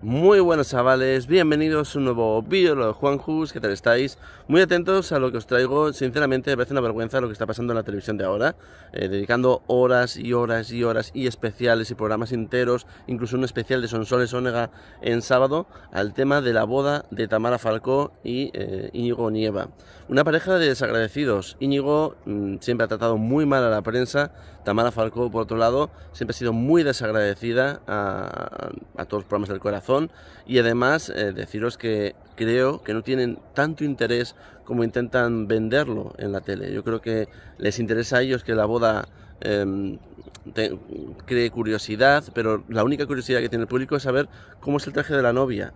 Muy buenos chavales, bienvenidos a un nuevo vídeo de Juan Jus, ¿qué tal estáis? Muy atentos a lo que os traigo, sinceramente me parece una vergüenza lo que está pasando en la televisión de ahora, eh, dedicando horas y horas y horas y especiales y programas enteros, incluso un especial de Sonsoles Onega en sábado, al tema de la boda de Tamara Falcó y eh, Íñigo Nieva. Una pareja de desagradecidos, Íñigo mm, siempre ha tratado muy mal a la prensa, Tamara Falcó por otro lado siempre ha sido muy desagradecida a todos los programas del corazón y además eh, deciros que creo que no tienen tanto interés como intentan venderlo en la tele. Yo creo que les interesa a ellos que la boda em, cree curiosidad, pero la única curiosidad que tiene el público es saber cómo es el traje de la novia,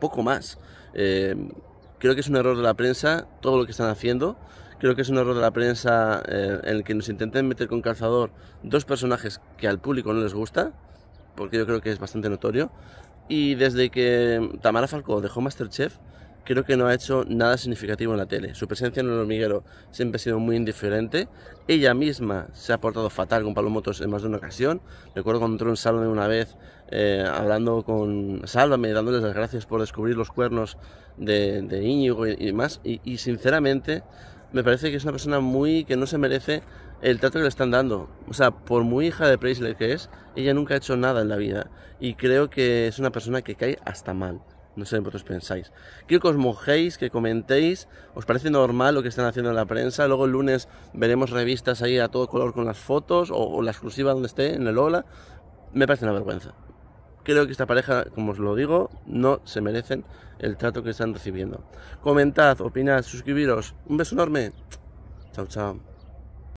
poco más. Em, creo que es un error de la prensa todo lo que están haciendo. Creo que es un error de la prensa eh, en el que nos intenten meter con calzador dos personajes que al público no les gusta, porque yo creo que es bastante notorio. Y desde que Tamara Falcó dejó Masterchef, creo que no ha hecho nada significativo en la tele. Su presencia en el hormiguero siempre ha sido muy indiferente. Ella misma se ha portado fatal con Palomotos en más de una ocasión. Recuerdo cuando entró en de una vez eh, hablando con y dándoles las gracias por descubrir los cuernos de, de Íñigo y, demás, más. y, sinceramente, me parece que es una persona muy que no se merece el trato que le están dando. O sea, por muy hija de Preisler que es, ella nunca ha hecho nada en la vida. Y creo que es una persona que cae hasta mal. No sé vosotros pensáis. Quiero que os mojéis, que comentéis. ¿Os parece normal lo que están haciendo en la prensa? Luego el lunes veremos revistas ahí a todo color con las fotos o, la exclusiva donde esté, en el Ola. Me parece una vergüenza creo que esta pareja, como os lo digo, no se merecen el trato que están recibiendo. Comentad, opinad, suscribiros. Un beso enorme. Chao, chao.